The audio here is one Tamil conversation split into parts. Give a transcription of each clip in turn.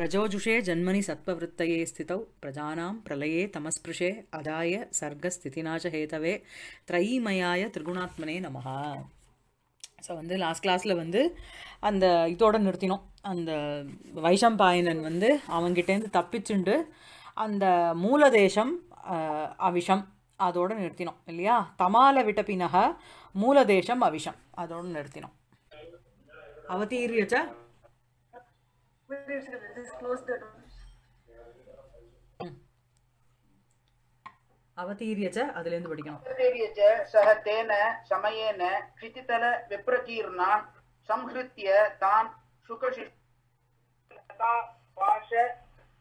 रजोजुषे ஜன்மனி சத்பவத்தையே ஸ்திதௌ பிரஜானாம் பிரலயே தமஸ்பிருஷே அதாய சர்க்கஸ்திதிநாசஹேதவே திரைமயாய திரிகுணாத்மனே நமஹ ஸோ வந்து லாஸ்ட் கிளாஸில் வந்து அந்த இதோட நிறுத்தினோம் அந்த வைஷம்பாயனன் வந்து அவங்கிட்டேருந்து தப்பிச்சுண்டு அந்த மூல தேசம் அவிஷம் அதோடு நிறுத்தினோம் இல்லையா தமால விட்ட மூல தேசம் அவிஷம் அதோடு நிறுத்தினோம் அவதீரியச்ச Wait அதுல இருந்து படிக்கணும் அவதீரியச்ச சஹ தேன சமயேன தான் சுகசிஷ்டா பாஷ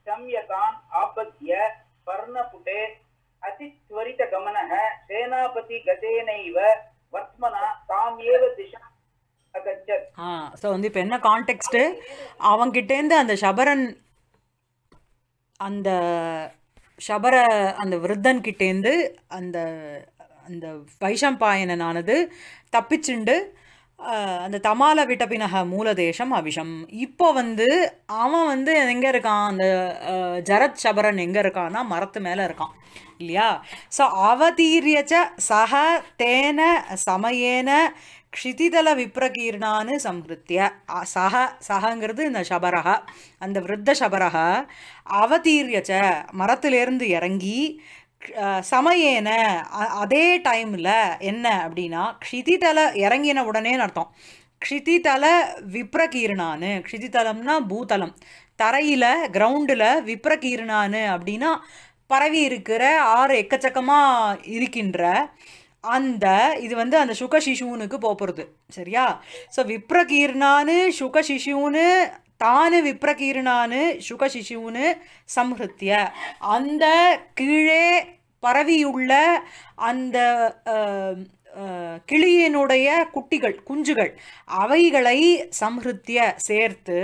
சம்யதான் பர்ணபுடே அதித்வரித சேனாபதி வர்த்மனா தாம் ஏவ ஆ ஸோ வந்து இப்போ என்ன கான்டெக்ட்டு அவங்கிட்டேருந்து அந்த சபரன் அந்த ஷபர அந்த விருத்தன்கிட்டேருந்து அந்த அந்த வைஷம்பாயனனானது தப்பிச்சுண்டு அந்த தமால விட்டபினக மூல மூலதேசம் அவிஷம் இப்போ வந்து அவன் வந்து எங்கே இருக்கான் அந்த ஜரத் சபரன் எங்கே இருக்கான்னா மரத்து மேலே இருக்கான் இல்லையா ஸோ அவதீரியச்ச சக தேன சமயேன க்ஷிதிதல விப்ரகீர்ணான்னு சம்ஹிருத்திய சஹ சஹங்கிறது இந்த ஷபரகா அந்த விருத்த ஷபரகா அவதீரியச்ச மரத்திலேருந்து இறங்கி சமயேன அதே டைமில் என்ன அப்படின்னா க்ஷிதிதல இறங்கின உடனேன்னு அர்த்தம் க்ஷிதிதல விப்ரகீர்ணான்னு க்ஷிதிதலம்னா பூதலம் தரையில் கிரவுண்டில் விப்ரகீர்ணான்னு அப்படின்னா பரவி இருக்கிற ஆறு எக்கச்சக்கமாக இருக்கின்ற அந்த இது வந்து அந்த சுக சிசுவனுக்கு போகிறது சரியா ஸோ விப்ரகீர்ணான்னு சுக சிசுன்னு தானு விப்ரகீர்ணான்னு சுக சிசுன்னு சம்ஹிருத்திய அந்த கீழே பரவியுள்ள அந்த கிளியினுடைய குட்டிகள் குஞ்சுகள் அவைகளை சம்ஹிருத்திய சேர்த்து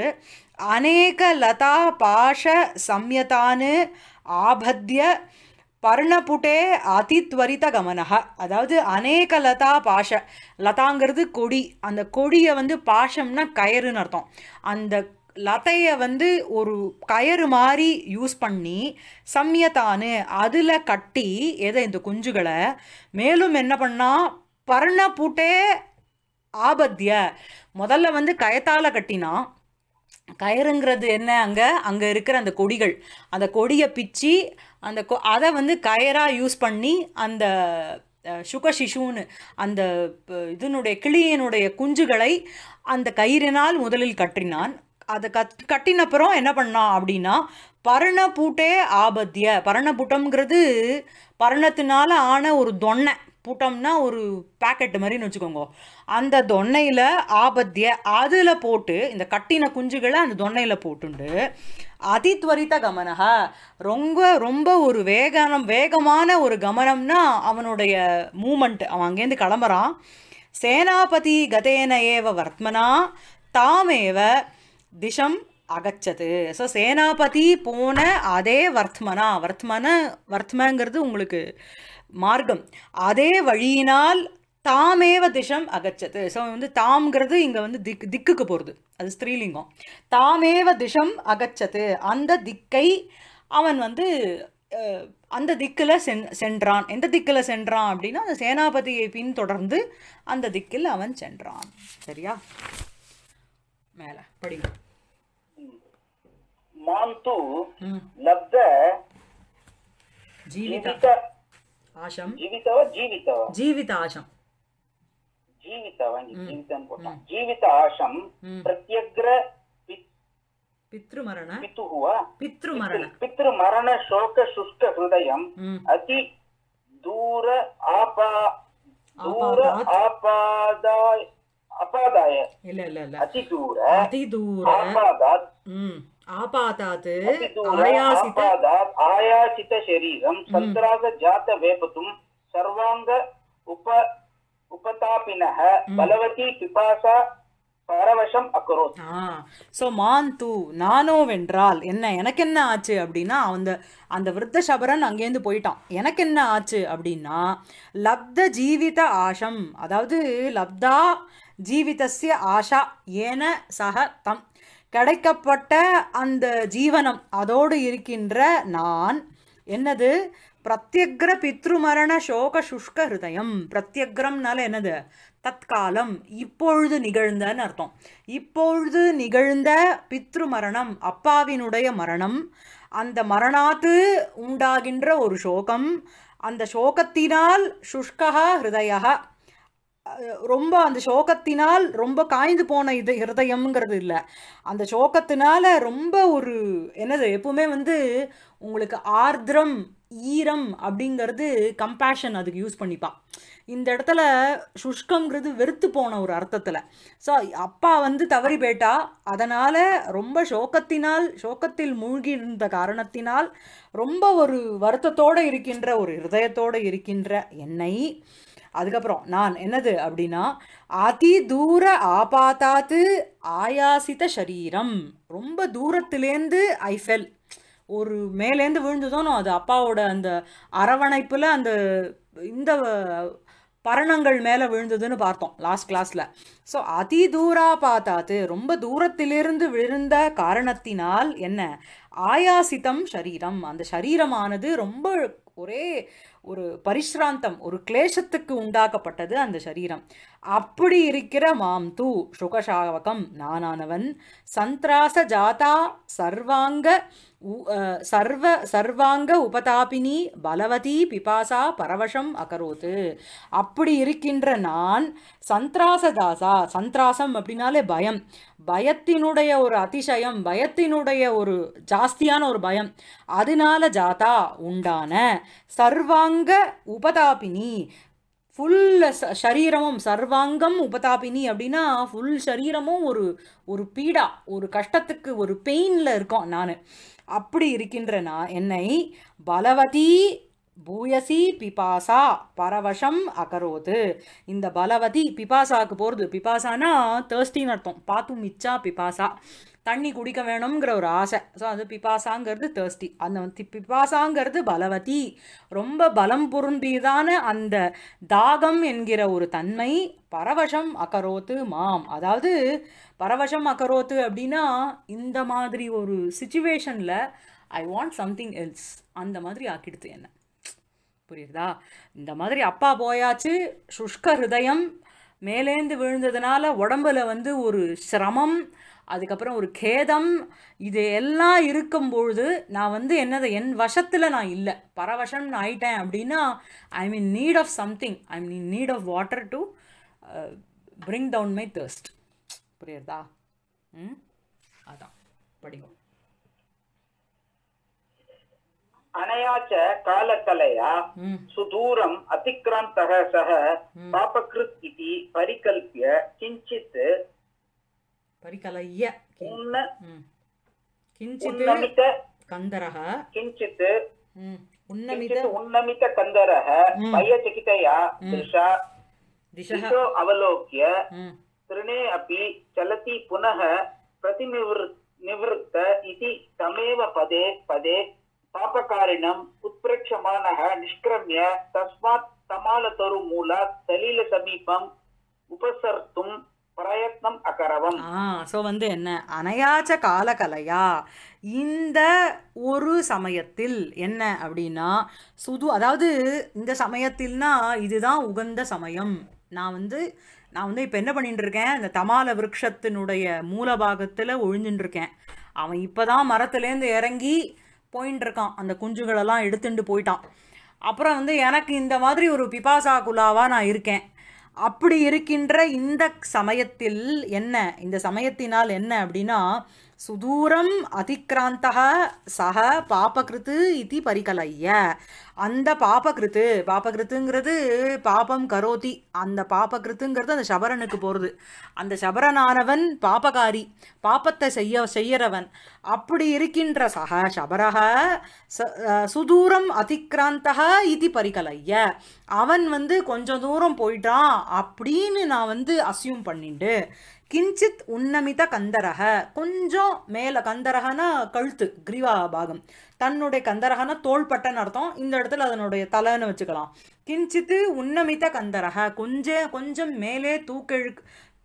அநேக லதா பாஷ சம்யதான்னு ஆபத்திய பர்ணபுட்டே அதித்வரித கமனக அதாவது அநேக லதா பாஷ லதாங்கிறது கொடி அந்த கொடியை வந்து பாஷம்னா கயறுன்னு அர்த்தம் அந்த லதையை வந்து ஒரு கயறு மாதிரி யூஸ் பண்ணி சம்யத்தானு அதில் கட்டி எதை இந்த குஞ்சுகளை மேலும் என்ன பண்ணால் பர்ணபுட்டே ஆபத்திய முதல்ல வந்து கயத்தால் கட்டினான் கயிறுங்கிறது என்ன அங்கே அங்கே இருக்கிற அந்த கொடிகள் அந்த கொடியை பிச்சு அந்த கொ அதை வந்து கயராக யூஸ் பண்ணி அந்த சுக சிசுன்னு அந்த இதனுடைய கிளியினுடைய குஞ்சுகளை அந்த கயிறினால் முதலில் கட்டினான் அதை கத் கட்டினப்புறம் என்ன பண்ணான் அப்படின்னா பரண பூட்டே ஆபத்திய பரண பரணத்தினால ஆன ஒரு தொன்னை போட்டோம்னா ஒரு பேக்கெட் மாதிரின்னு வச்சுக்கோங்க அந்த தொன்னையில் ஆபத்திய அதில் போட்டு இந்த கட்டின குஞ்சுகளை அந்த தொன்னையில் போட்டுண்டு அதித்வரித்த கமனக ரொம்ப ரொம்ப ஒரு வேகனம் வேகமான ஒரு கமனம்னா அவனுடைய மூமெண்ட் அவன் அங்கேருந்து கிளம்புறான் சேனாபதி கதேன ஏவ வர்த்மனா தாமேவ திஷம் அகச்சது ஸோ சேனாபதி போன அதே வர்த்மனா வர்த்மன வர்த்மங்கிறது உங்களுக்கு மார்க்கம் அதே வழியினால் தாமேவ திஷம் அகச்சது ஸோ வந்து தாம்ங்கிறது இங்கே வந்து திக் திக்குக்கு போகிறது அது ஸ்திரீலிங்கம் தாமேவ திஷம் அகச்சது அந்த திக்கை அவன் வந்து அந்த திக்கில் சென் சென்றான் எந்த திக்கில் சென்றான் அப்படின்னா அந்த சேனாபதியை பின்தொடர்ந்து அந்த திக்கில் அவன் சென்றான் சரியா மேலே படிங்க மாம் தூ லப்த ఆశం జీవితవ జీవితవ జీవిత ఆశం జీవితవని జీవితం పోతాం జీవిత ఆశం ప్రత్యగ్ర పితృమరణ పితుహువ పితృమరణ పితృమరణ శోక శుష్క హృదయం అతి దూర ఆపా దూర ఆపాదాయ అపాదాయ అతి దూర అతి దూర ఆపాదాత్ आपादात् ஆயாசித்த சரீரம் சந்திராக सन्त्रासजात வேபத்தும் सर्वाङ्ग उप उपतापिनः बलवती पिपासा பரவசம் அக்கரோத் ஸோ மான் தூ நானோ வென்றால் என்ன எனக்கு என்ன ஆச்சு அப்படின்னா அந்த அந்த விருத்த சபரன் அங்கேருந்து போயிட்டான் எனக்கு என்ன ஆச்சு அப்படின்னா லப்த ஜீவித ஆஷம் அதாவது லப்தா ஜீவிதஸ்ய ஆஷா ஏன சக தம் கிடைக்கப்பட்ட அந்த ஜீவனம் அதோடு இருக்கின்ற நான் என்னது பிரத்யக்ர பித்ருமரண சோக சுஷ்க ஹிருதயம் பிரத்யக்ரம்னால என்னது தற்காலம் இப்பொழுது நிகழ்ந்தன்னு அர்த்தம் இப்பொழுது நிகழ்ந்த பித்ரு மரணம் அப்பாவினுடைய மரணம் அந்த மரணாத்து உண்டாகின்ற ஒரு சோகம் அந்த சோகத்தினால் சுஷ்கா ஹிருதயா ரொம்ப அந்த சோகத்தினால் ரொம்ப காய்ந்து போன இது ஹிருதயம்ங்கிறது இல்லை அந்த சோகத்தினால ரொம்ப ஒரு என்னது எப்பவுமே வந்து உங்களுக்கு ஆர்திரம் ஈரம் அப்படிங்கிறது கம்பேஷன் அதுக்கு யூஸ் பண்ணிப்பான் இந்த இடத்துல சுஷ்கம்ங்கிறது வெறுத்து போன ஒரு அர்த்தத்தில் ஸோ அப்பா வந்து தவறி போயிட்டா அதனால் ரொம்ப சோகத்தினால் சோகத்தில் மூழ்கி இருந்த காரணத்தினால் ரொம்ப ஒரு வருத்தத்தோடு இருக்கின்ற ஒரு ஹிருதயத்தோடு இருக்கின்ற என்னை அதுக்கப்புறம் நான் என்னது அப்படின்னா அதி தூர ஆபாத்தாத்து ஆயாசித்த சரீரம் ரொம்ப தூரத்துலேருந்து ஐ ஃபெல் ஒரு மேலேருந்து விழுந்துதானோ அது அப்பாவோட அந்த அரவணைப்பில் அந்த இந்த பரணங்கள் மேலே விழுந்ததுன்னு பார்த்தோம் லாஸ்ட் கிளாஸில் ஸோ அதி தூரா பார்த்தாத்து ரொம்ப தூரத்திலிருந்து விழுந்த காரணத்தினால் என்ன ஆயாசித்தம் சரீரம் அந்த சரீரமானது ரொம்ப ஒரே ஒரு பரிசிராந்தம் ஒரு கிளேசத்துக்கு உண்டாக்கப்பட்டது அந்த சரீரம் அப்படி இருக்கிற மாம் தூ சுகசாவகம் நானானவன் சந்திராச ஜாதா சர்வாங்க சர்வ சர்வாங்க உபதாபினி பலவதி பிபாசா பரவசம் அகரோத்து அப்படி இருக்கின்ற நான் சந்திராசதாசா சந்திராசம் அப்படின்னாலே பயம் பயத்தினுடைய ஒரு அதிசயம் பயத்தினுடைய ஒரு ஜாஸ்தியான ஒரு பயம் அதனால ஜாதா உண்டான சர்வாங்க உபதாபினி ஃபுல் சரீரமும் சர்வாங்கம் உபதாபினி அப்படின்னா ஃபுல் சரீரமும் ஒரு ஒரு பீடா ஒரு கஷ்டத்துக்கு ஒரு பெயினில் இருக்கோம் நான் அப்படி இருக்கின்ற நான் என்னை பலவதி பூயசி பிபாசா பரவசம் அகரோது இந்த பலவதி பிபாசாவுக்கு போகிறது பிபாசானா தேர்ஸ்டின்னு அர்த்தம் பார்த்து மிச்சா பிபாசா தண்ணி குடிக்க வேணுங்கிற ஒரு ஆசை ஸோ அது பிபாசாங்கிறது தேர்ஸ்டி அந்த பிபாசாங்கிறது பலவதி ரொம்ப பலம் பொருந்தியதான அந்த தாகம் என்கிற ஒரு தன்மை பரவசம் அக்கரோத்து மாம் அதாவது பரவசம் அக்கரோத்து அப்படின்னா இந்த மாதிரி ஒரு சுச்சுவேஷனில் ஐ வாண்ட் சம்திங் எல்ஸ் அந்த மாதிரி ஆக்கிடுது என்ன புரியுதா இந்த மாதிரி அப்பா போயாச்சு சுஷ்க ஹிருதயம் மேலேந்து விழுந்ததுனால உடம்பில் வந்து ஒரு சிரமம் அதுக்கப்புறம் ஒரு கேதம் இது எல்லாம் இருக்கும்பொழுது நான் வந்து என்னது என் வசத்தில் நான் இல்லை பரவசம் நான் ஆயிட்டேன் அப்படின்னா I mean need of something I mean need of water to bring down my thirst புரியுறதா ம் அதான் படிக்கும் அனையாச்ச காலக்கலையா சுதூரம் ಅತಿಕ್ರಾಂತಃ சக ಪಾಪಕೃತ್ ಇತಿ ಪರಿಕಲ್ಪ್ಯ परिकलय्य किञ्चित् कन्दरः किञ्चित् उन्नमित उन्नमित कन्दरः भयचकितया दृशा दिशः अवलोक्य तृणे अपि चलति पुनः प्रतिनिवृ निवृत्त इति तमेव पदे पदे पापकारिणम् उत्प्रक्षमाणः निष्क्रम्य तस्मात् तमालतरुमूलात् सलिलसमीपम् उपसर्तुम् பிரயத்னம் அகரவம் ஸோ வந்து என்ன அனையாச்ச காலகலையா இந்த ஒரு சமயத்தில் என்ன அப்படின்னா சுது அதாவது இந்த சமயத்தில்னா இதுதான் உகந்த சமயம் நான் வந்து நான் வந்து இப்போ என்ன பண்ணிட்டு இருக்கேன் இந்த தமால விருட்சத்தினுடைய மூலபாகத்தில் ஒழிஞ்சுட்டு இருக்கேன் அவன் இப்போ தான் மரத்துலேருந்து இறங்கி போயின்னு அந்த குஞ்சுகளெல்லாம் எடுத்துட்டு போயிட்டான் அப்புறம் வந்து எனக்கு இந்த மாதிரி ஒரு பிபாசா குலாவாக நான் இருக்கேன் அப்படி இருக்கின்ற இந்த சமயத்தில் என்ன இந்த சமயத்தினால் என்ன அப்படின்னா சுதூரம் அதிக்ராந்தக சக பாபகிருத்து இது பரிகலைய அந்த பாபகிருத்து பாபகிருத்துங்கிறது பாபம் கரோதி அந்த பாபகிருத்துங்கிறது அந்த சபரனுக்கு போகிறது அந்த சபரனானவன் பாபகாரி பாப்பத்தை செய்ய செய்யறவன் அப்படி இருக்கின்ற சக சபரக சுதூரம் அதிக்ராந்தக இது பரிகலைய அவன் வந்து கொஞ்சம் தூரம் போயிட்டான் அப்படின்னு நான் வந்து அசியூம் பண்ணிட்டு கிஞ்சித் உன்னமித கந்தரக கொஞ்சம் மேலே கந்தரகனா கழுத்து கிரிவா பாகம் தன்னுடைய கந்தரகனா தோள்பட்டன்னு அர்த்தம் இந்த இடத்துல அதனுடைய தலைன்னு வச்சுக்கலாம் கிஞ்சித்து உன்னமித கந்தரக கொஞ்சம் கொஞ்சம் மேலே தூக்கெழு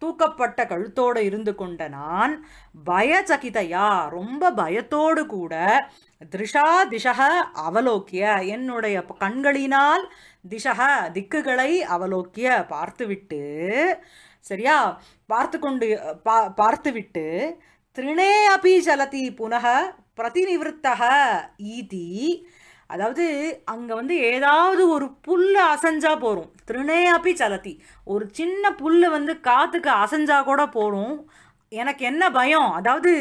தூக்கப்பட்ட கழுத்தோடு இருந்து கொண்ட நான் பயசகிதையா ரொம்ப பயத்தோடு கூட திருஷா திசக அவலோக்கிய என்னுடைய கண்களினால் திசக திக்குகளை அவலோக்கிய பார்த்துவிட்டு சரியா பார்த்து கொண்டு பா பார்த்துவிட்டு திருணே அபி ஜலதி புனக பிரதிநிவர்த்தக ஈதி அதாவது அங்கே வந்து ஏதாவது ஒரு புல் அசைஞ்சா போகிறோம் திருணே அப்பி சலத்தி ஒரு சின்ன புல் வந்து காற்றுக்கு அசைஞ்சா கூட போகிறோம் எனக்கு என்ன பயம் அதாவது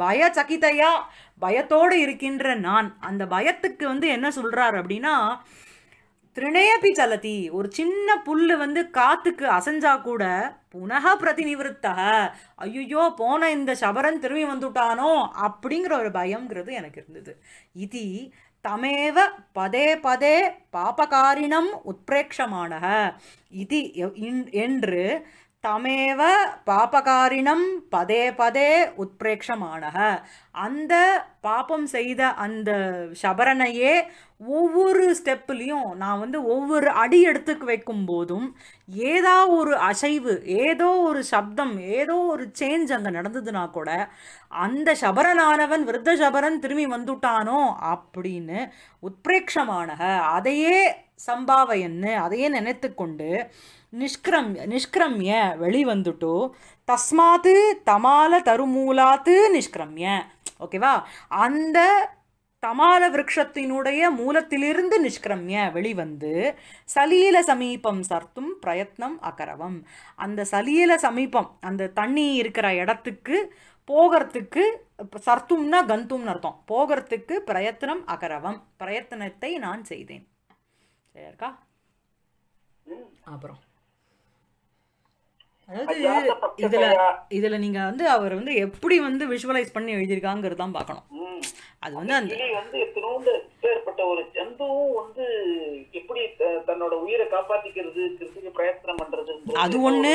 பய சகிதையா பயத்தோடு இருக்கின்ற நான் அந்த பயத்துக்கு வந்து என்ன சொல்கிறார் அப்படின்னா திரிணயபி சலதி ஒரு சின்ன புல்லு வந்து காத்துக்கு அசைஞ்சா கூட புனக பிரதிநிவர்த்தா ஐயோ போன இந்த சபரன் திரும்பி வந்துட்டானோ அப்படிங்கிற ஒரு பயங்கிறது எனக்கு இருந்தது இது தமேவ பதே பதே பாபகாரிணம் உத்பிரேட்சமான இது என்று தமேவ பாபகாரிணம் பதே பதே உத்பிரேட்சமான அந்த பாபம் செய்த அந்த சபரனையே ஒவ்வொரு ஸ்டெப்புலையும் நான் வந்து ஒவ்வொரு அடி எடுத்துக்கு வைக்கும் போதும் ஏதா ஒரு அசைவு ஏதோ ஒரு சப்தம் ஏதோ ஒரு சேஞ்ச் அங்கே நடந்ததுன்னா கூட அந்த சபரனானவன் விருத்த சபரன் திரும்பி வந்துட்டானோ அப்படின்னு உத்பிரேட்சமானக அதையே சம்பாவையன்னு அதையே நினைத்து கொண்டு நிஷ்கிரம் நிஷ்கிரமிய வெளிவந்துட்டோ தஸ்மாத்து தமால தருமூலாத்து நிஷ்கிரமிய ஓகேவா அந்த தமால விரக்ஷத்தினுடைய மூலத்திலிருந்து நிஷ்கிரமிய வெளிவந்து சலீல சமீபம் சர்த்தும் பிரயத்னம் அகரவம் அந்த சலீல சமீபம் அந்த தண்ணி இருக்கிற இடத்துக்கு போகிறதுக்கு சர்த்தும்னா கந்தும்னு அர்த்தம் போகிறதுக்கு பிரயத்தனம் அகரவம் பிரயத்தனத்தை நான் செய்தேன் சரி இருக்கா அப்புறம் அதாவது இதுல இதுல நீங்க வந்து அவர் வந்து எப்படி வந்து விஷுவலைஸ் பண்ணி எழுதியிருக்காங்கிறது தான் பார்க்கணும் அது வந்து அந்த வந்து எத்தனோண்டு ஏற்பட்ட ஒரு ஜந்துவும் வந்து எப்படி தன்னோட உயிரை காப்பாத்திக்கிறது பிரயத்தனம் பண்றது அது ஒண்ணு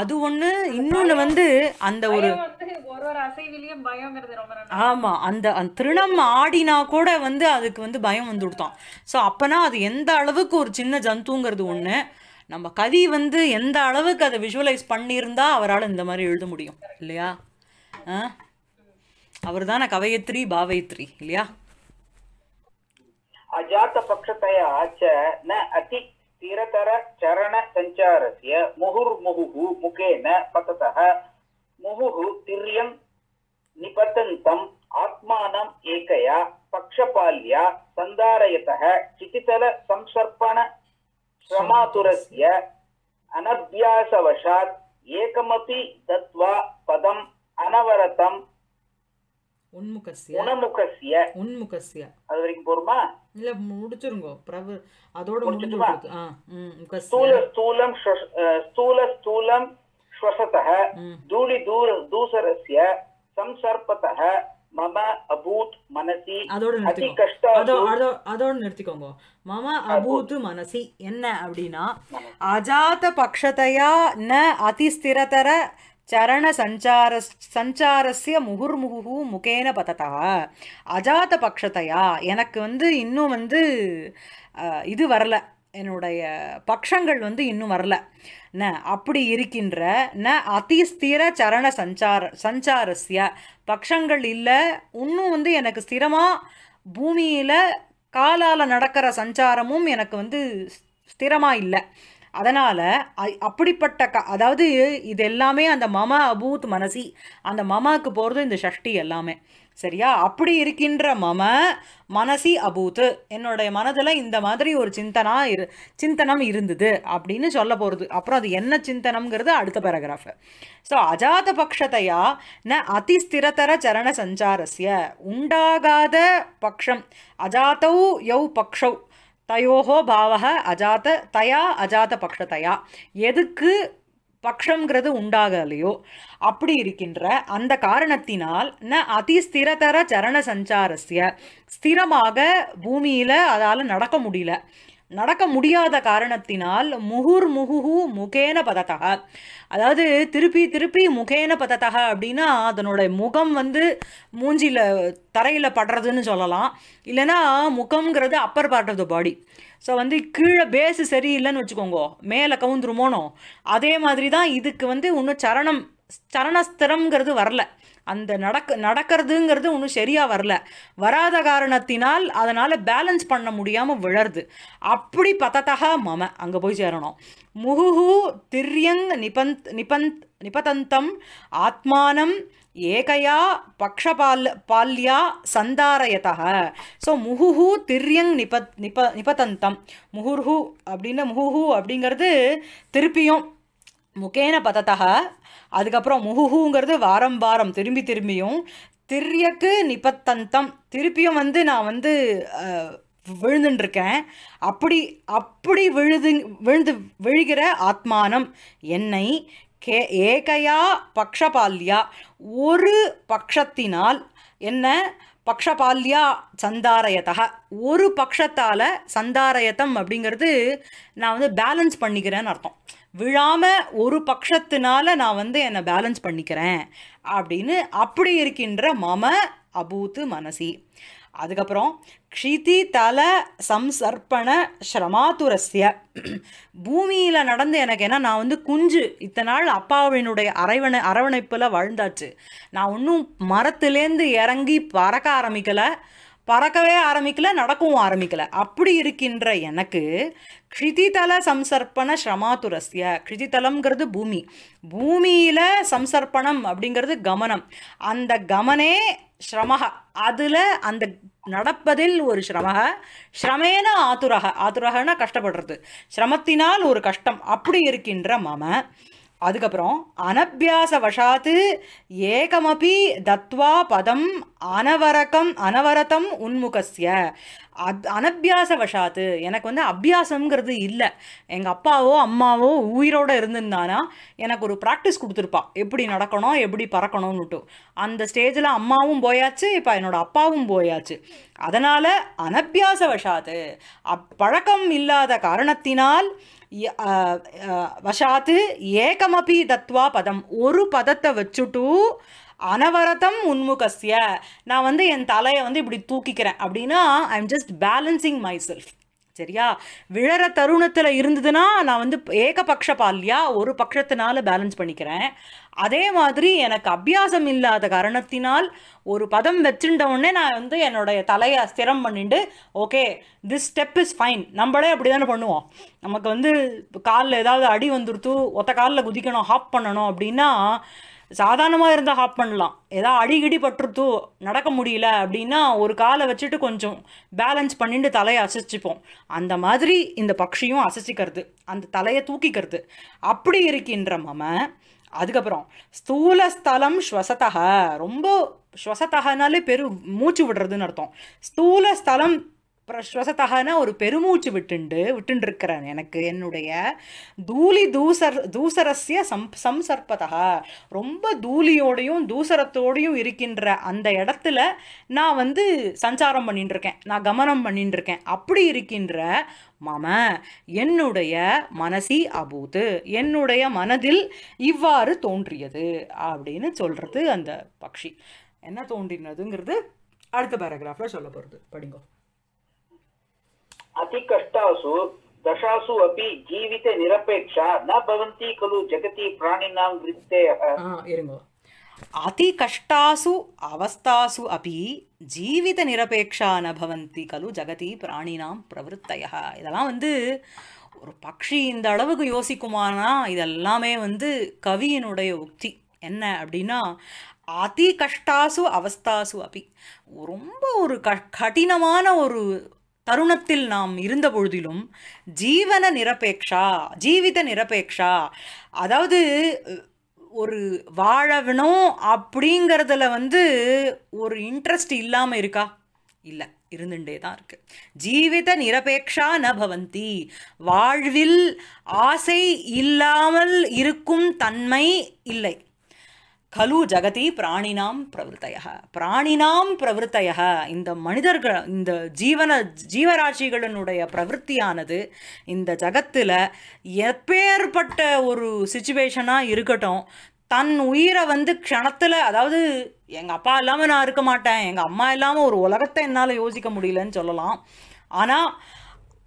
அது ஒண்ணு இன்னொன்னு வந்து அந்த ஒரு ஆமா அந்த அந்த திருணம் ஆடினா கூட வந்து அதுக்கு வந்து பயம் வந்து கொடுத்தான் ஸோ அப்பனா அது எந்த அளவுக்கு ஒரு சின்ன ஜந்துங்கிறது ஒண்ணு நம்ம கவி வந்து எந்த அளவுக்கு அதை விஷுவலைஸ் பண்ணியிருந்தா அவரால் இந்த மாதிரி எழுத முடியும் இல்லையா அவர் தானே கவயத்ரி பாவயத்ரி இல்லையா அஜாத்த பட்சத்தையா ந அதி ஸ்திரதர சரண சஞ்சாரஸ்ய முகுர் முகுஹு முகேன பததः முகுஹு திரியம் நிபத்தந்தம் ஆத்மானம் ஏகையா பக்ஷபால்யா சந்தாரயத்தः சிதிதல சம்சர்ப்பண சமாதுரஸ்ய அனபியாசவசாத் ஏகமபி தத்வா பதம் அனவரதம் உன்முகசிய உணமுகசிய உன்முகசிய அது வரைக்கும் போருமா இல்ல முடிச்சிருங்க பிரபு அதோட முடிஞ்சிருக்கு ஸ்தூல ஸ்தூலம் ஸ்தூல ஸ்தூலம் ஸ்வசதஹ தூளி தூர தூசரஸ்ய சம்சர்பதஹ அதோ அதோ நிறுத்திக்கோங்க மம மனசி என்ன அப்படின்னா சரண முகேன பததா அஜாத பக்ஷதையா எனக்கு வந்து இன்னும் வந்து இது வரல என்னுடைய பக்ஷங்கள் வந்து இன்னும் வரல ந அப்படி இருக்கின்ற ந அதிஸ்திர சரண சஞ்சார சஞ்சாரஸ்ய பக்ஷங்கள் இல்லை இன்னும் வந்து எனக்கு ஸ்திரமாக பூமியில் காலால் நடக்கிற சஞ்சாரமும் எனக்கு வந்து ஸ்திரமாக இல்லை அதனால் அப்படிப்பட்ட க அதாவது இது எல்லாமே அந்த மம அபூத் மனசி அந்த மமாவுக்கு போகிறது இந்த ஷஷ்டி எல்லாமே சரியா அப்படி இருக்கின்ற மம மனசி அபூத்து என்னுடைய மனதில் இந்த மாதிரி ஒரு சிந்தனா இரு சிந்தனம் இருந்தது அப்படின்னு சொல்ல போகிறது அப்புறம் அது என்ன சிந்தனம்ங்கிறது அடுத்த பேராகிராஃப் ஸோ அஜாத பக்ஷத்தையா ந அதிஸ்திரதர சரண சஞ்சாரஸ்ய உண்டாகாத பக்ஷம் அஜாத்தௌ யௌ பக்ஷௌ தயோஹோ பாவக அஜாத்த தயா அஜாத பக்ஷத்தையா எதுக்கு பக்ஷங்கிறது உண்டாகலையோ அப்படி இருக்கின்ற அந்த காரணத்தினால் ந அதிஸ்திரதர சரண சஞ்சாரஸ்ய ஸ்திரமாக பூமியில் அதால் நடக்க முடியல நடக்க முடியாத காரணத்தினால் முகுர் முகுஹு முகேன பததக அதாவது திருப்பி திருப்பி முகேன பததக அப்படின்னா அதனோட முகம் வந்து மூஞ்சியில் தரையில் படுறதுன்னு சொல்லலாம் இல்லைனா முகம்ங்கிறது upper part of the body so வந்து கீழே பேஸு சரியில்லைன்னு வச்சுக்கோங்க மேலே கவுந்துருமோனோ அதே மாதிரி தான் இதுக்கு வந்து இன்னும் சரணம் சரணஸ்திரம்ங்கிறது வரல அந்த நடக்க நடக்கிறதுங்கிறது ஒன்றும் சரியாக வரல வராத காரணத்தினால் அதனால் பேலன்ஸ் பண்ண முடியாமல் விழருது அப்படி பத்தத்தகா மம அங்கே போய் சேரணும் முகுஹு திரியங் நிபந்த் நிபந்த் நிபதந்தம் ஆத்மானம் ஏகையா பக்ஷபால் பால்யா சந்தாரயதா ஸோ முகுஹு திரியங் நிபத் நிப நிபதந்தம் முகுர்ஹு அப்படின்னு முகுஹு அப்படிங்கிறது திருப்பியும் முகேன பதத்தக அதுக்கப்புறம் முகுகுங்கிறது வாரம் வாரம் திரும்பி திரும்பியும் திரியக்கு நிபத்தந்தம் திருப்பியும் வந்து நான் வந்து விழுந்துட்டுருக்கேன் அப்படி அப்படி விழுது விழுந்து விழுகிற ஆத்மானம் என்னை கே ஏகையா பக்ஷபால்யா ஒரு பக்ஷத்தினால் என்ன பக்ஷபால்யா சந்தாரயதா ஒரு பக்ஷத்தால் சந்தாரயத்தம் அப்படிங்கிறது நான் வந்து பேலன்ஸ் பண்ணிக்கிறேன்னு அர்த்தம் விழாமல் ஒரு பக்ஷத்தினால நான் வந்து என்னை பேலன்ஸ் பண்ணிக்கிறேன் அப்படின்னு அப்படி இருக்கின்ற மம அபூத்து மனசி அதுக்கப்புறம் தல சம்சர்ப்பண ஸ்ரமாதுரஸ்ய பூமியில் நடந்து எனக்கு ஏன்னா நான் வந்து குஞ்சு இத்தனை நாள் அப்பாவினுடைய அரைவனை அரவணைப்பில் வாழ்ந்தாச்சு நான் ஒன்றும் மரத்துலேருந்து இறங்கி பறக்க ஆரம்பிக்கலை பறக்கவே ஆரம்பிக்கலை நடக்கவும் ஆரம்பிக்கலை அப்படி இருக்கின்ற எனக்கு க்ஷிதிதல சம்சர்ப்பண ஸ்ரமாதுரஸ்ய க்ஷிதிதலம்ங்கிறது பூமி பூமியில் சம்சர்ப்பணம் அப்படிங்கிறது கமனம் அந்த கமனே ஸ்ரமஹ அதில் அந்த நடப்பதில் ஒரு சிரமக ஸ்ரமேன ஆதுரக ஆதுரகன்னா கஷ்டப்படுறது சிரமத்தினால் ஒரு கஷ்டம் அப்படி இருக்கின்ற மம அதுக்கப்புறம் அனபியாச வசாத்து ஏகமபி தத்வா பதம் அனவரகம் அனவரதம் உன்முகசிய அத் அனபியாச வசாத்து எனக்கு வந்து அபியாசங்கிறது இல்லை எங்கள் அப்பாவோ அம்மாவோ உயிரோடு இருந்திருந்தானா எனக்கு ஒரு ப்ராக்டிஸ் கொடுத்துருப்பா எப்படி நடக்கணும் எப்படி பறக்கணும்னுட்டு அந்த ஸ்டேஜில் அம்மாவும் போயாச்சு இப்போ என்னோடய அப்பாவும் போயாச்சு அதனால் வசாத்து அப் பழக்கம் இல்லாத காரணத்தினால் வசாத்து ஏகமபி தத்வா பதம் ஒரு பதத்தை வச்சுட்டு அனவரதம் உன்முகசிய நான் வந்து என் தலையை வந்து இப்படி தூக்கிக்கிறேன் அப்படின்னா I am just balancing myself சரியா விழற தருணத்தில் இருந்ததுன்னா நான் வந்து ஏகபக்ஷ பால்யா ஒரு பட்சத்தினால பேலன்ஸ் பண்ணிக்கிறேன் அதே மாதிரி எனக்கு அபியாசம் இல்லாத காரணத்தினால் ஒரு பதம் வச்சுட்டவுடனே நான் வந்து என்னுடைய தலையை ஸ்திரம் பண்ணிட்டு okay this step is fine நம்மளே அப்படி தானே பண்ணுவோம் நமக்கு வந்து காலில் ஏதாவது அடி வந்துருத்து ஒத்த காலில் குதிக்கணும் ஹாப் பண்ணணும் அப்படின்னா சாதாரணமாக இருந்தால் ஹாப் பண்ணலாம் ஏதாவது அடிக்கடி பட்டுருத்தோ நடக்க முடியல அப்படின்னா ஒரு காலை வச்சுட்டு கொஞ்சம் பேலன்ஸ் பண்ணிட்டு தலையை அசைச்சிப்போம் அந்த மாதிரி இந்த பக்ஷியும் அசைச்சிக்கிறது அந்த தலையை தூக்கிக்கிறது அப்படி இருக்கின்ற மம அதுக்கப்புறம் ஸ்தூல ஸ்தலம் ஸ்வசதக ரொம்ப ஸ்வசதகனாலே பெரு மூச்சு விடுறதுன்னு அர்த்தம் ஸ்தூல ஸ்தலம் பிரஸ்வசத்தகனா ஒரு பெருமூச்சு விட்டுண்டு இருக்கிறேன் எனக்கு என்னுடைய தூளி தூசர் தூசரஸ்ய சம் சம்சர்ப்பதா ரொம்ப தூளியோடையும் தூசரத்தோடையும் இருக்கின்ற அந்த இடத்துல நான் வந்து சஞ்சாரம் இருக்கேன் நான் பண்ணிட்டு இருக்கேன் அப்படி இருக்கின்ற மம என்னுடைய மனசி அபூது என்னுடைய மனதில் இவ்வாறு தோன்றியது அப்படின்னு சொல்கிறது அந்த பக்ஷி என்ன தோன்றினதுங்கிறது அடுத்த பேராகிராஃபில் சொல்ல போகிறது படிங்கோ अतिकष्टासु दशासु अपि जीविते निरपेक्षा न भवन्ति खलु जगति प्राणिनां वृत्तयः అతి కష్టాసు అవస్థాసు అపి జీవిత నిరపేక్షా நபவந்தி கலு ஜகதி பிராணினாம் பிரவருத்தய இதெல்லாம் வந்து ஒரு பக்ஷி இந்த அளவுக்கு யோசிக்குமானா இதெல்லாமே வந்து கவியினுடைய உக்தி என்ன அப்படின்னா அதி கஷ்டாசு அவஸ்தாசு அப்படி ரொம்ப ஒரு க கடினமான ஒரு தருணத்தில் நாம் இருந்த பொழுதிலும் ஜீவன நிரபேக்ஷா ஜீவித நிரபேக்ஷா அதாவது ஒரு வாழணும் அப்படிங்கிறதுல வந்து ஒரு இன்ட்ரெஸ்ட் இல்லாமல் இருக்கா இல்லை இருந்துட்டே தான் இருக்கு ஜீவித நிரபேக்ஷா ந பவந்தி வாழ்வில் ஆசை இல்லாமல் இருக்கும் தன்மை இல்லை கலு ஜகதி பிராணினாம் பிரவருத்தைய பிராணினாம் பிரவருத்தைய இந்த மனிதர்கள் இந்த ஜீவன ஜீவராசிகளினுடைய பிரவருத்தியானது இந்த ஜகத்தில் எப்பேற்பட்ட ஒரு சுச்சுவேஷனாக இருக்கட்டும் தன் உயிரை வந்து க்ஷணத்தில் அதாவது எங்கள் அப்பா இல்லாமல் நான் இருக்க மாட்டேன் எங்கள் அம்மா இல்லாமல் ஒரு உலகத்தை என்னால் யோசிக்க முடியலன்னு சொல்லலாம் ஆனால்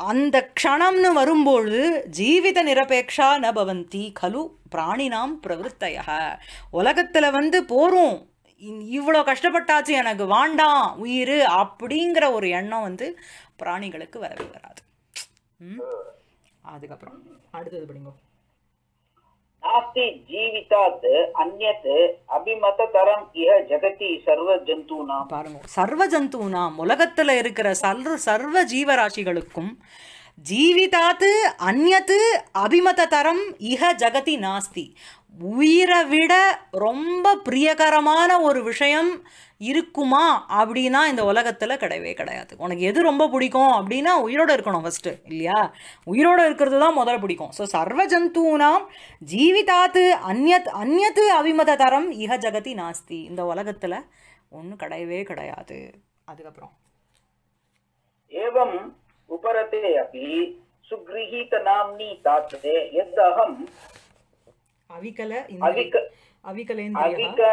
அந்த க்ஷணம்னு வரும்பொழுது ஜீவித நிரபேக்ஷா ந பவந்தி கலு பிராணினாம் பிரவருத்தைய உலகத்தில் வந்து போகிறோம் இவ்வளோ கஷ்டப்பட்டாச்சு எனக்கு வாண்டாம் உயிர் அப்படிங்கிற ஒரு எண்ணம் வந்து பிராணிகளுக்கு வரவே வராது அதுக்கப்புறம் அடுத்தது படிங்க நாஸ்தி ஜீவிதாத் அந்நத் அபிமத தரம் இஹ ஜகதி சர்வ ஜந்தூனாம் பாருங்க சர்வ ஜந்தூனாம் உலகத்துல இருக்கிற சர்வ சர்வ ஜீவராசிகளுக்கும் ஜீவிதாத்து அந்நத்து அபிமத தரம் இஹ ஜகதி நாஸ்தி உயிரை விட ரொம்ப பிரியகரமான ஒரு விஷயம் இருக்குமா அப்படின்னா இந்த உலகத்தில் கிடையவே கிடையாது உனக்கு எது ரொம்ப பிடிக்கும் அப்படின்னா உயிரோடு இருக்கணும் ஃபஸ்ட்டு இல்லையா உயிரோடு இருக்கிறது தான் முதல்ல பிடிக்கும் ஸோ சர்வ ஜந்தூனாம் ஜீவிதாத்து அந்நத் அந்நத்து அபிமத தரம் இக ஜகதி நாஸ்தி இந்த உலகத்தில் ஒன்றும் கிடையவே கிடையாது அதுக்கப்புறம் ஏவம் உபரத்தே அப்படி நாம்னி தாத்ததே எத் அகம் அவிகல அவிகலேந்திரியா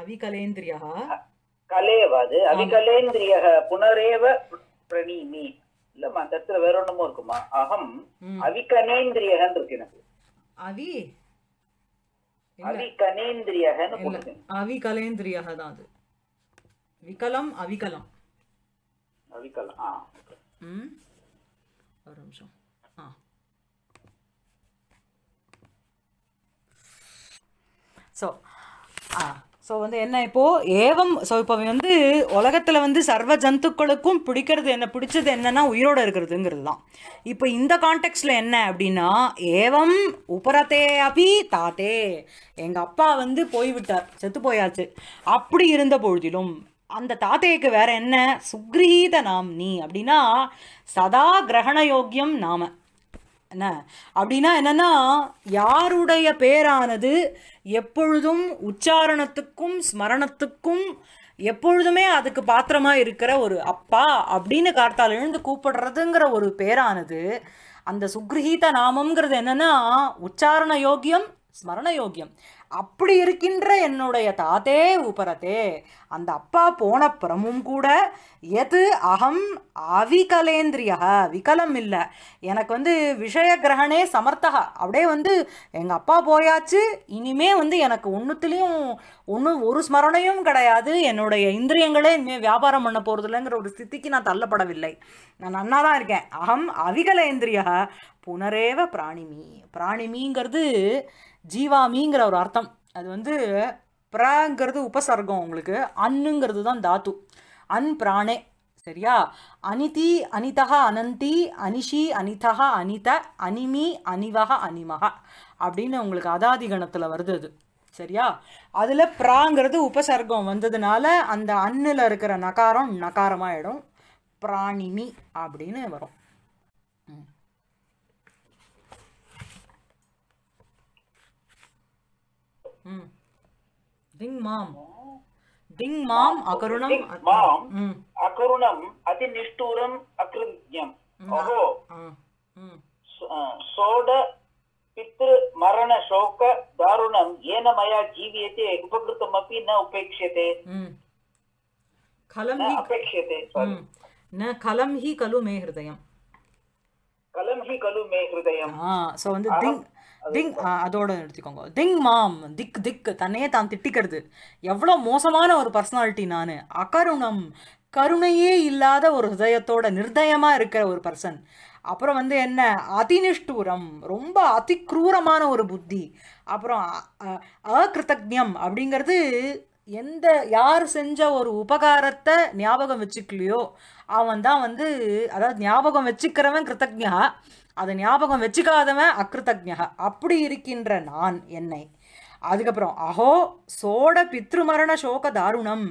அவிகலேந்திரியா கலேவ அது அவிகலேந்திரிய புனரேவ பிரணீமி இல்லம்மா அந்த இடத்துல வேற ஒண்ணுமோ இருக்குமா அகம் அவிகனேந்திரியகன் இருக்கு எனக்கு அவி அவிகனேந்திரியகன்னு அவிகலேந்திரியக தான் அது விகலம் அவிகலம் அவிகலம் ஒரு நிமிஷம் ஸோ ஆ ஸோ வந்து என்ன இப்போது ஏவம் ஸோ இப்போ வந்து உலகத்தில் வந்து சர்வ ஜந்துக்களுக்கும் பிடிக்கிறது என்ன பிடிச்சது என்னென்னா உயிரோடு இருக்கிறதுங்கிறது தான் இப்போ இந்த கான்டெக்ட்டில் என்ன அப்படின்னா ஏவம் உபரத்தே அபி தாத்தே எங்கள் அப்பா வந்து போய்விட்டார் செத்து போயாச்சு அப்படி இருந்த பொழுதிலும் அந்த தாத்தையக்கு வேற என்ன சுக்ரீத நாம் நீ அப்படின்னா சதா கிரகண யோக்கியம் நாம என்ன அப்படின்னா என்னென்னா யாருடைய பேரானது எப்பொழுதும் உச்சாரணத்துக்கும் ஸ்மரணத்துக்கும் எப்பொழுதுமே அதுக்கு பாத்திரமாக இருக்கிற ஒரு அப்பா அப்படின்னு கார்த்தால் எழுந்து கூப்பிடுறதுங்கிற ஒரு பேரானது அந்த சுக்ரஹீத நாமம்ங்கிறது என்னென்னா உச்சாரண யோக்கியம் ஸ்மரண யோக்கியம் அப்படி இருக்கின்ற என்னுடைய தாத்தே உபரத்தே அந்த அப்பா போன கூட எது அகம் அவிகலேந்திரியா விகலம் இல்லை எனக்கு வந்து விஷய கிரகணே சமர்த்தகா அப்படியே வந்து எங்கள் அப்பா போயாச்சு இனிமே வந்து எனக்கு ஒன்றுத்துலேயும் ஒன்றும் ஒரு ஸ்மரணையும் கிடையாது என்னுடைய இந்திரியங்களே இனிமேல் வியாபாரம் பண்ண போகிறதில்லைங்கிற ஒரு ஸ்தித்திக்கு நான் தள்ளப்படவில்லை நான் நன்னா தான் இருக்கேன் அகம் அவிகலேந்திரியா புனரேவ பிராணிமி பிராணிமிங்கிறது ஜீவாமிங்கிற ஒரு அர்த்தம் அது வந்து ப்ராங்கிறது உபசர்க்கம் உங்களுக்கு அன்னுங்கிறது தான் தாத்து அன் பிராணே சரியா அனிதி அனிதா அனந்தி அனிஷி அனிதா அனித அனிமி அனிவக அனிமக அப்படின்னு உங்களுக்கு அதாதி கணத்தில் வருது அது சரியா அதில் பிராங்கிறது உபசர்க்கம் வந்ததுனால அந்த அன்னில் இருக்கிற நகாரம் நகாரமாயிடும் பிராணிமி அப்படின்னு வரும் ம் దింగ్ మామ్ దింగ్ మామ్ అకరుణం మామ్ అకరుణం అతి నిష్ఠూరం అకృత్యం ఓహో సోడ పితృ మరణ శోక దారుణం ఏన మయా జీవ్యతే ఉపకృతమపి న ఉపేక్ష్యతే కలం హి అపేక్ష్యతే న కలం హి కలు మే హృదయం కలం హి కలు మే హృదయం సో వంద దింగ్ திங் அதோட நிறுத்திக்கோங்க திங் மாம் திக் திக் தன்னையே தான் திட்டிக்கிறது எவ்வளோ மோசமான ஒரு பர்சனாலிட்டி நான் அகருணம் கருணையே இல்லாத ஒரு ஹிருதயத்தோட நிர்தயமாக இருக்கிற ஒரு பர்சன் அப்புறம் வந்து என்ன அதிநிஷ்டூரம் ரொம்ப அதிக்ரூரமான ஒரு புத்தி அப்புறம் அகிருத்தஜம் அப்படிங்கிறது எந்த யார் செஞ்ச ஒரு உபகாரத்தை ஞாபகம் வச்சுக்கலையோ அவன் தான் வந்து அதாவது ஞாபகம் வச்சுக்கிறவன் கிருத்தஜா அதை ஞாபகம் வச்சுக்காதவன் அக்ருதஜா அப்படி இருக்கின்ற நான் என்னை அதுக்கப்புறம் அஹோ சோட பித்ருமரண சோக தாருணம்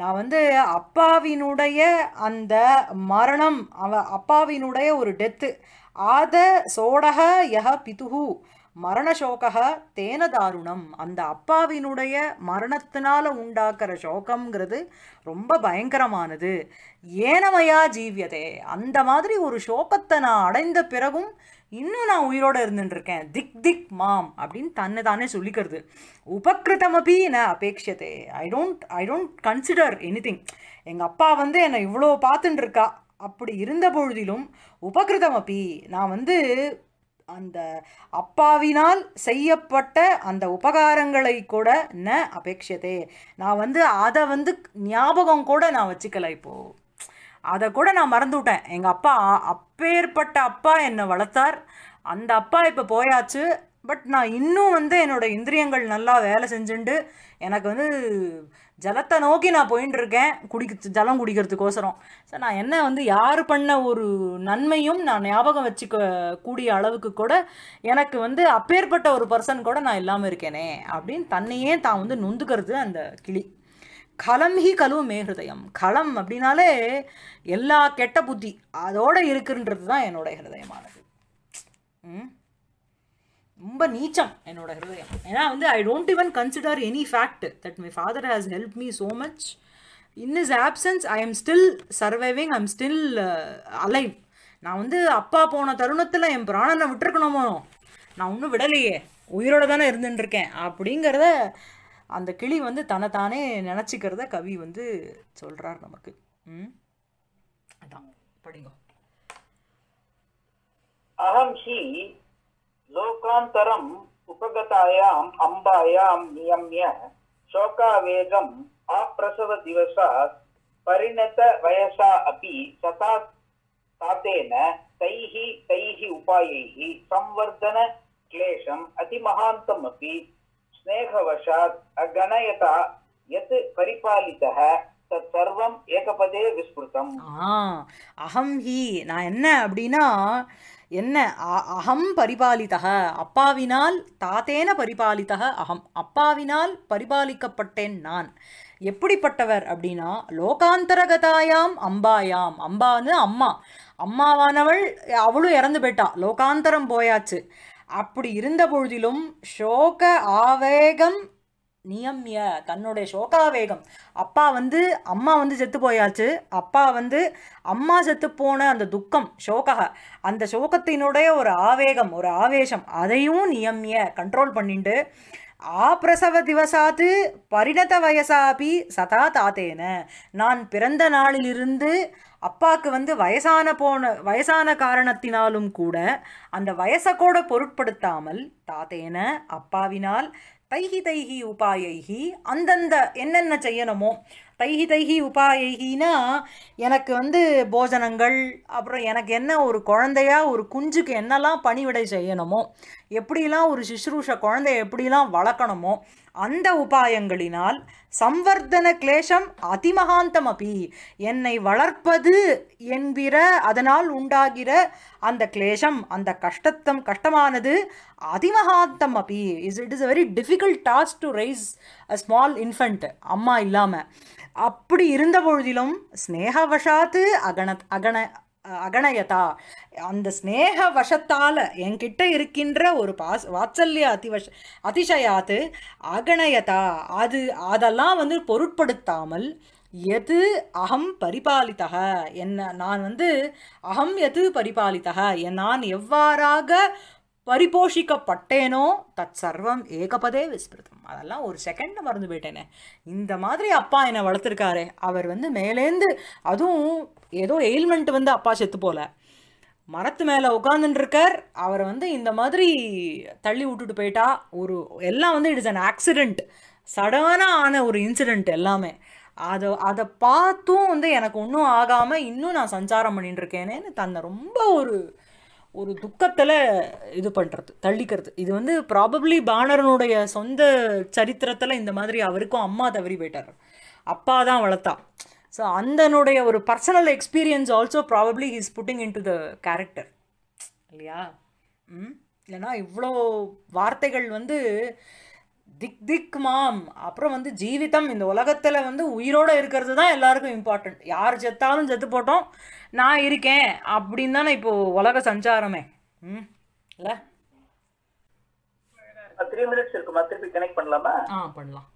நான் வந்து அப்பாவினுடைய அந்த மரணம் அவ அப்பாவினுடைய ஒரு டெத்து ஆத சோடக யஹ பிதுஹூ மரணசோகா தேன தாருணம் அந்த அப்பாவினுடைய மரணத்தினால உண்டாக்குற சோகம்ங்கிறது ரொம்ப பயங்கரமானது ஏனமையா ஜீவியதே அந்த மாதிரி ஒரு சோகத்தை நான் அடைந்த பிறகும் இன்னும் நான் உயிரோடு இருந்துட்டுருக்கேன் திக் திக் மாம் அப்படின்னு தன்னை தானே சொல்லிக்கிறது உபக்கிருத்தமபி என அபேட்சதே I don't I don't consider anything எங்கள் அப்பா வந்து என்னை இவ்வளோ பார்த்துட்டுருக்கா அப்படி இருந்த பொழுதிலும் உபகிருதம் அப்பி நான் வந்து அந்த அப்பாவினால் செய்யப்பட்ட அந்த உபகாரங்களை கூட ந அபேக்ஷதே நான் வந்து அதை வந்து ஞாபகம் கூட நான் வச்சுக்கலை இப்போது அதை கூட நான் மறந்துவிட்டேன் எங்கள் அப்பா அப்பேற்பட்ட அப்பா என்னை வளர்த்தார் அந்த அப்பா இப்போ போயாச்சு பட் நான் இன்னும் வந்து என்னோடய இந்திரியங்கள் நல்லா வேலை செஞ்சுண்டு எனக்கு வந்து ஜலத்தை நோக்கி நான் போயின்னு இருக்கேன் குடிக்க ஜலம் குடிக்கிறதுக்கோசரம் ஸோ நான் என்ன வந்து யார் பண்ண ஒரு நன்மையும் நான் ஞாபகம் வச்சுக்க கூடிய அளவுக்கு கூட எனக்கு வந்து அப்பேற்பட்ட ஒரு பர்சன் கூட நான் இல்லாமல் இருக்கேனே அப்படின்னு தன்னையே தான் வந்து நொந்துக்கிறது அந்த கிளி களம் ஹி கழுவு மேஹிருதயம் களம் அப்படின்னாலே எல்லா கெட்ட புத்தி அதோடு இருக்குன்றது தான் என்னோடய ஹிருதயமானது ம் ரொம்ப நீச்சம் என்னோட ஹிருதயம் ஏன்னா வந்து I don't even consider any fact that my father has help me so much in his absence I am still surviving I am still alive நான் வந்து அப்பா போன தருணத்தில் என் பிராணனை விட்டுருக்கணுமோ நான் ஒன்றும் விடலையே உயிரோடு தானே இருந்துட்டுருக்கேன் அப்படிங்கிறத அந்த கிளி வந்து தன்னைத்தானே நினச்சிக்கிறத கவி வந்து சொல்கிறார் நமக்கு ம் படிங்க அகம் ஹி लोकान्तरम् उपगतायाम् अम्बायां नियम्य आप्रसव शोकावेगम् परिणत वयसा अपि सता तातेन तैः तैः उपायैः संवर्धन क्लेशम संवर्धनक्लेशम् अपि स्नेहवशात् अगणयता यत् परिपालितः தர்வம் ஏகபதே விஸ்மிருதம் அஹம் ஹி நான் என்ன அப்படின்னா என்ன அகம் பரிபாலிதக அப்பாவினால் தாத்தேன பரிபாலிதக அகம் அப்பாவினால் பரிபாலிக்கப்பட்டேன் நான் எப்படிப்பட்டவர் அப்படின்னா லோகாந்தரகதாயாம் அம்பாயாம் அம்பான்னு அம்மா அம்மாவானவள் அவளும் இறந்து போயிட்டா லோகாந்தரம் போயாச்சு அப்படி இருந்த பொழுதிலும் ஷோக ஆவேகம் நியம்ய தன்னுடைய சோகாவேகம் அப்பா வந்து அம்மா வந்து செத்து போயாச்சு அப்பா வந்து அம்மா செத்து போன அந்த துக்கம் சோகா அந்த சோகத்தினுடைய ஒரு ஆவேகம் ஒரு ஆவேசம் அதையும் நியம்ய கண்ட்ரோல் பண்ணிட்டு பிரசவ திவசாத்து பரிணத வயசாபி சதா தாத்தேன நான் பிறந்த நாளிலிருந்து அப்பாவுக்கு வந்து வயசான போன வயசான காரணத்தினாலும் கூட அந்த வயசை கூட பொருட்படுத்தாமல் தாத்தேன அப்பாவினால் தைஹி தைஹி உபாயைஹி அந்தந்த என்னென்ன செய்யணுமோ தைஹி தைஹி உபாயைகினா எனக்கு வந்து போஜனங்கள் அப்புறம் எனக்கு என்ன ஒரு குழந்தையா ஒரு குஞ்சுக்கு என்னெல்லாம் பணிவிடை செய்யணுமோ எப்படிலாம் ஒரு சுஷ்ரூஷ குழந்தைய எப்படிலாம் வளர்க்கணுமோ அந்த உபாயங்களினால் சம்வர்தன கிளேஷம் அதிமகாந்தம் அபி என்னை வளர்ப்பது என்கிற அதனால் உண்டாகிற அந்த கிளேஷம் அந்த கஷ்டத்தம் கஷ்டமானது அதிமகாந்தம் அபி is it is a very difficult task to raise a small infant அம்மா இல்லாமல் அப்படி இருந்த பொழுதிலும் ஸ்னேகவசாத்து அகண அகண அகணயதா அந்த ஸ்னேக வசத்தால் என்கிட்ட இருக்கின்ற ஒரு பாஸ் வாத்சல்ய அதிவஷ அதிசயாத்து அகணயதா அது அதெல்லாம் வந்து பொருட்படுத்தாமல் எது அகம் பரிபாலித்தக என்ன நான் வந்து அகம் எது பரிபாலித்தக நான் எவ்வாறாக பரிபோஷிக்கப்பட்டேனோ தத் சர்வம் ஏகபதே விஸ்மிருதம் அதெல்லாம் ஒரு செகண்ட் மறந்து போயிட்டேனே இந்த மாதிரி அப்பா என்னை வளர்த்துருக்காரு அவர் வந்து மேலேந்து அதுவும் ஏதோ எயில்மெண்ட் வந்து அப்பா செத்து போல மரத்து மேலே உட்காந்துட்டுருக்கார் அவரை வந்து இந்த மாதிரி தள்ளி விட்டுட்டு போயிட்டா ஒரு எல்லாம் வந்து இட் இஸ் அன் ஆக்சிடெண்ட் சடனாக ஆன ஒரு இன்சிடெண்ட் எல்லாமே அதை அதை பார்த்தும் வந்து எனக்கு ஒன்றும் ஆகாமல் இன்னும் நான் சஞ்சாரம் பண்ணிட்டுருக்கேனேன்னு இருக்கேனேன்னு தன்னை ரொம்ப ஒரு ஒரு துக்கத்தில் இது பண்ணுறது தள்ளிக்கிறது இது வந்து ப்ராபப்ளி பானரனுடைய சொந்த சரித்திரத்தில் இந்த மாதிரி அவருக்கும் அம்மா தவறி போயிட்டார் அப்பா தான் வளர்த்தா ஸோ அந்தனுடைய ஒரு personal experience also probably he's putting into the character இல்லையா ம் இல்லைனா இவ்வளோ வார்த்தைகள் வந்து திக் திக் மாம் அப்புறம் வந்து ஜீவிதம் இந்த உலகத்தில் வந்து உயிரோடு இருக்கிறது தான் எல்லாருக்கும் இம்பார்ட்டண்ட் யார் செத்தாலும் செத்து போட்டோம் நான் இருக்கேன் அப்படின்னு தானே இப்போ உலக சஞ்சாரமே ம் இல்லை த்ரீ மினிட்ஸ் இருக்குமா திருப்பி கனெக்ட் பண்ணலாமா பண்ணலாம்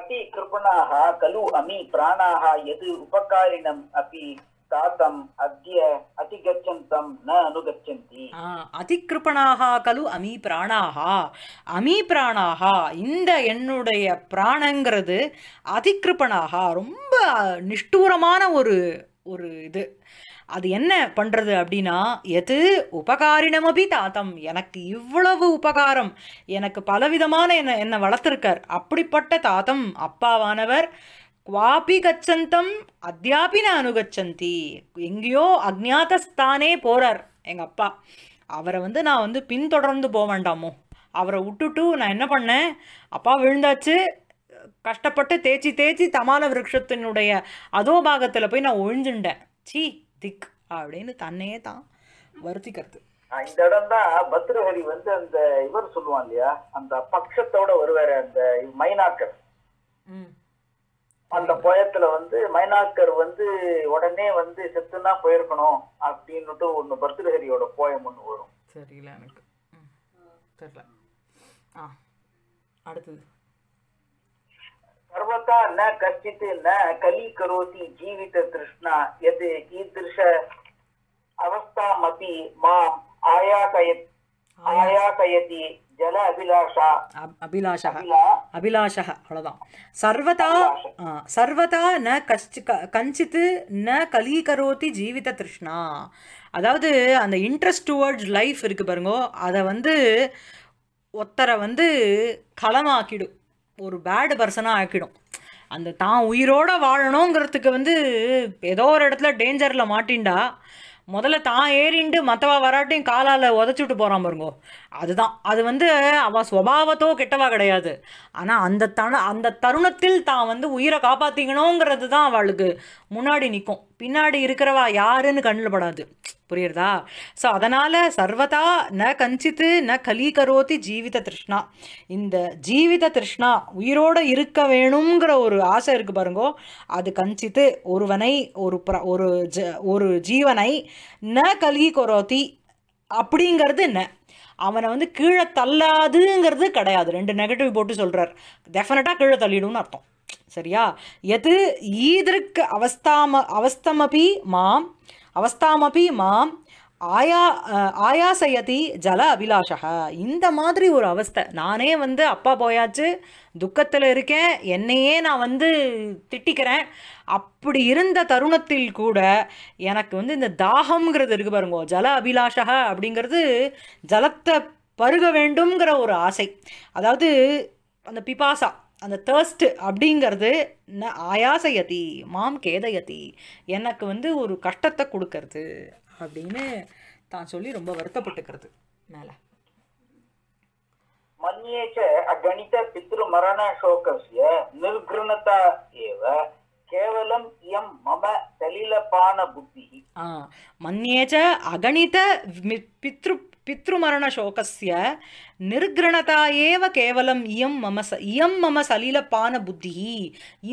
அதி கிருபணாக கலு அமி பிராணாக எது உபகாரிணம் அப்படி தாத்தம் அத்ய அதிகச்சந்தம் ந அனுகச்சந்தி அதிகிருபணாக கலு அமீபிராணாக அமீபிராணாக இந்த என்னுடைய பிராணங்கிறது அதிகிருபணாக ரொம்ப நிஷ்டூரமான ஒரு ஒரு இது அது என்ன பண்ணுறது அப்படின்னா எது உபகாரினமபி தாத்தம் எனக்கு இவ்வளவு உபகாரம் எனக்கு பலவிதமான என்னை என்னை வளர்த்துருக்கார் அப்படிப்பட்ட தாத்தம் அப்பாவானவர் குவாபி கச்சந்தம் அத்தியாபி நான் அனுகச்சந்தி எங்கேயோ அக்ஞாதஸ்தானே போகிறார் எங்கள் அப்பா அவரை வந்து நான் வந்து பின்தொடர்ந்து போக வேண்டாமோ அவரை விட்டுட்டு நான் என்ன பண்ணேன் அப்பா விழுந்தாச்சு கஷ்டப்பட்டு தேய்ச்சி தேய்ச்சி தமால விரக்ஷத்தினுடைய அதோ பாகத்தில் போய் நான் ஒழிஞ்சுட்டேன் சி திக் அப்படின்னு தன்னையே தான் வருத்திக்கிறது இந்த இடம் தான் பத்ரஹரி வந்து அந்த இவர் சொல்லுவான் இல்லையா அந்த பக்ஷத்தோட வருவாரு அந்த மைனாக்கர் அந்த பயத்துல வந்து மைனாக்கர் வந்து உடனே வந்து செத்துனா போயிருக்கணும் அப்படின்னுட்டு ஒண்ணு பர்தலஹரியோட போயம் ஒண்ணு வரும் தெரியல எனக்கு தெரியல அடுத்தது சர்வதா ந கச்சித்து ந கலி கரோதி ஜீவித திருஷ்ணா எது ஈதிருஷ அவஸ்தா மதி மாம் ஆயாசயத் ஆயாசயதி ஜல அபிலாஷா அபிலாஷா அபிலாஷா சர்வதா சர்வதா ந கஷ்டி கஞ்சித்து ந கலீகரோத்தி ஜீவித திருஷ்ணா அதாவது அந்த இன்ட்ரெஸ்ட் டுவர்ட்ஸ் லைஃப் இருக்குது பாருங்கோ அதை வந்து ஒத்தரை வந்து களமாக்கிடும் ஒரு பேடு பர்சனாக ஆக்கிடும் அந்த தான் உயிரோடு வாழணுங்கிறதுக்கு வந்து ஏதோ ஒரு இடத்துல டேஞ்சரில் மாட்டின்டா முதல்ல தான் ஏறிண்டு மற்றவா வராட்டையும் காலால் உதச்சிட்டு போகிறான் பாருங்கோ அதுதான் அது வந்து அவள் சுவாவத்தோ கெட்டவா கிடையாது ஆனால் அந்த தன அந்த தருணத்தில் தான் வந்து உயிரை காப்பாற்றிக்கணுங்கிறது தான் அவளுக்கு முன்னாடி நிற்கும் பின்னாடி இருக்கிறவா யாருன்னு கண்ணில் படாது புரியுறதா ஸோ அதனால் சர்வதா ந கஞ்சித்து ந கலி ஜீவித திருஷ்ணா இந்த ஜீவித திருஷ்ணா உயிரோடு இருக்க வேணுங்கிற ஒரு ஆசை இருக்குது பாருங்கோ அது கஞ்சித்து ஒருவனை ஒரு ப்ர ஒரு ஜ ஒரு ஜீவனை ந கலி அப்படிங்கிறது என்ன அவனை வந்து கீழே தள்ளாதுங்கிறது கிடையாது ரெண்டு நெகட்டிவ் போட்டு சொல்கிறார் டெஃபினட்டாக கீழே தள்ளிடும்னு அர்த்தம் சரியா எது ஈதிருக் அவஸ்தாம அவஸ்தமபி மாம் அவஸ்தாமபி மாம் ஆயா ஆயாசயதி ஜல அபிலாஷா இந்த மாதிரி ஒரு அவஸ்தை நானே வந்து அப்பா போயாச்சு துக்கத்தில் இருக்கேன் என்னையே நான் வந்து திட்டிக்கிறேன் அப்படி இருந்த தருணத்தில் கூட எனக்கு வந்து இந்த தாகம்ங்கிறது இருக்கு பாருங்க ஜல அபிலாஷா அப்படிங்கிறது ஜலத்தை பருக வேண்டும்ங்கிற ஒரு ஆசை அதாவது அந்த பிபாசா அந்த தேர்ஸ்ட்டு அப்படிங்கிறது ந ஆயாசயதி மாம் கேதயதி எனக்கு வந்து ஒரு கஷ்டத்தை கொடுக்கறது அப்படின்னு தான் சொல்லி ரொம்ப வருத்தப்பட்டுக்கிறது மேலே மன்யேச்ச அகணித பித்ரு மரண சோகசிய நிர்கிருணதா ஏவ கேவலம் இயம் மம சலிலபான புத்தி மன்யே ச அகணித பித்ரு பித்ருமரண சோகசிய நிர்கிரணதா ஏவ கேவலம் இயம் மம ச இயம் மம பான புத்தி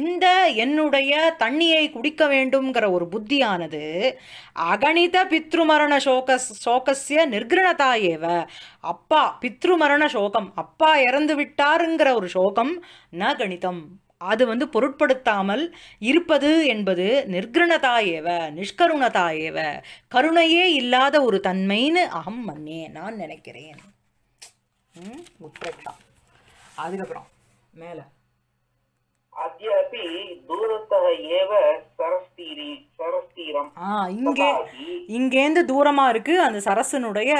இந்த என்னுடைய தண்ணியை குடிக்க வேண்டும்ங்கிற ஒரு புத்தியானது அகணித பித்ருமரண சோக சோகசிய நிர்கிரணதா ஏவ அப்பா பித்ருமரண சோகம் அப்பா இறந்து விட்டாருங்கிற ஒரு சோகம் ந கணிதம் அது வந்து பொருட்படுத்தாமல் இருப்பது என்பது நிர்கிரணதா ஏவ நிஷ்கருணதா ஏவ கருணையே இல்லாத ஒரு தன்மைன்னு அகம் மன்னே நான் நினைக்கிறேன் உத்ரட்சா அதுக்கப்புறம் மேல அத்யாபி தூரத்தக ஏவ சரஸ்தீரி ஆ இங்கே இங்கேருந்து தூரமாக இருக்குது அந்த சரசனுடைய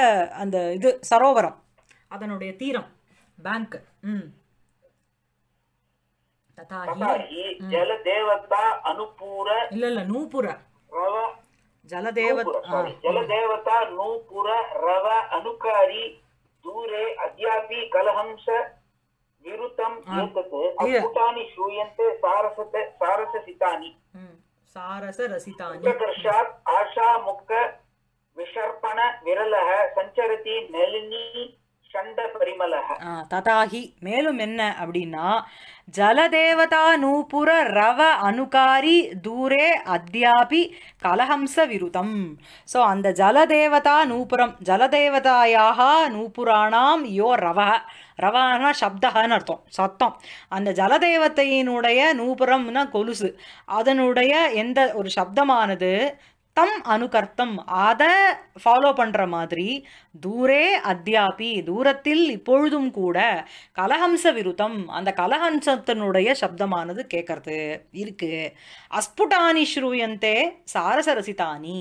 அந்த இது சரோவரம் அதனுடைய தீரம் பேங்க் ம் ತಥಾಹಿ ಜಲದೇವತ ಅನುಪೂರ ಇಲ್ಲ ಇಲ್ಲ ನೂಪುರ ಜಲದೇವ ಜಲದೇವತ ನೂಪುರ ರವ ಅನುಕಾರಿ ದೂರೆ ಅದ್ಯಾಪಿ ಕಲಹಂಸ ವಿರುತಂ ಏತತೆ ಅದ್ಭುತಾನಿ ಶೂಯಂತೆ ಸಾರಸತ ಸಾರಸಸಿತಾನಿ ಸಾರಸ ರಸಿತಾನಿ ಉತ್ಕರ್ಷಾತ್ ಆಶಾ ಮುಕ್ತ ವಿಸರ್ಪಣ ವಿರಲಃ ಸಂಚರತಿ ನಲಿನಿ ததாகி மேலும் என்ன அப்படின்னா ஜலதேவதா நூபுர ரவ அனுகாரி தூரே அத்தியாபி கலஹம்ச விருதம் ஸோ அந்த ஜலதேவதா நூபுரம் ஜலதேவதாயாக நூபுராணாம் யோ ரவ ரவானா சப்தகன்னு அர்த்தம் சத்தம் அந்த ஜலதேவத்தையினுடைய நூபுரம்னா கொலுசு அதனுடைய எந்த ஒரு சப்தமானது தம் அனுகர்த்தம் அதை ஃபாலோ பண்ணுற மாதிரி தூரே அத்தியாபி தூரத்தில் இப்பொழுதும் கூட கலஹம்ச விருத்தம் அந்த கலஹம்சத்தினுடைய சப்தமானது கேட்கறது இருக்கு அஸ்புட்டானி ஸ்ரூயந்தே சாரச ரசிதானி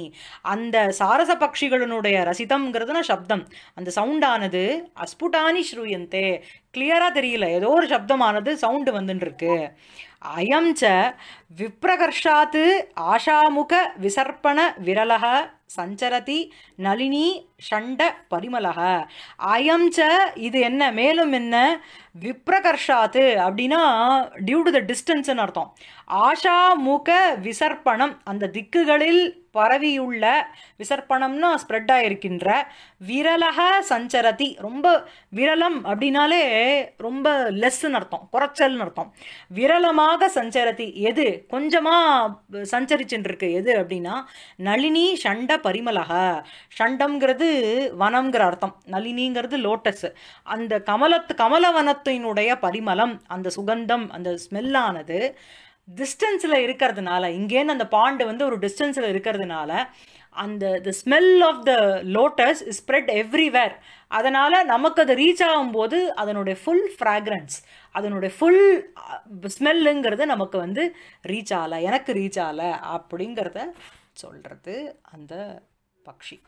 அந்த சாரச பட்சிகளினுடைய ரசிதம்ங்கிறதுனா சப்தம் அந்த சவுண்டானது அஸ்புட்டானி ஸ்ரூயந்தே கிளியராக தெரியல ஏதோ ஒரு சப்தமானது சவுண்டு வந்துட்டுருக்கு அயம் ச விப்ரகர்ஷாத் ஆஷாமுக விசர்ப்பண விரலக சஞ்சரதி நளினி ஷண்ட பரிமலக அயம் ச இது என்ன மேலும் என்ன விப்ரகர்ஷாத்து அப்படின்னா டியூ டு த டிஸ்டன்ஸ்ன்னு அர்த்தம் ஆஷாமுக விசர்ப்பணம் அந்த திக்குகளில் பரவியுள்ள விசர்ப்பணம்னா ஸ்ப்ரெட் ஆகிருக்கின்ற விரலக சஞ்சரதி ரொம்ப விரலம் அப்படின்னாலே ரொம்ப லெஸ்ஸுன்னு அர்த்தம் குறைச்சல்னு அர்த்தம் விரலமாக சஞ்சரதி எது கொஞ்சமாக இருக்கு எது அப்படின்னா நளினி ஷண்ட பரிமலக ஷண்டம்ங்கிறது வனம்ங்கிற அர்த்தம் நளினிங்கிறது லோட்டஸ் அந்த கமலத்து கமலவனத்தினுடைய பரிமலம் அந்த சுகந்தம் அந்த ஸ்மெல்லானது டிஸ்டன்ஸில் இருக்கிறதுனால இங்கேருந்து அந்த பாண்டு வந்து ஒரு டிஸ்டன்ஸில் இருக்கிறதுனால அந்த the smell of the lotus spread everywhere அதனால் நமக்கு அது ரீச் ஆகும்போது அதனுடைய ஃபுல் ஃப்ராக்ரன்ஸ் அதனுடைய ஃபுல் ஸ்மெல்லுங்கிறது uh, நமக்கு வந்து ரீச் ஆகலை எனக்கு ரீச் ஆகலை அப்படிங்கிறத சொல்கிறது அந்த பக்ஷி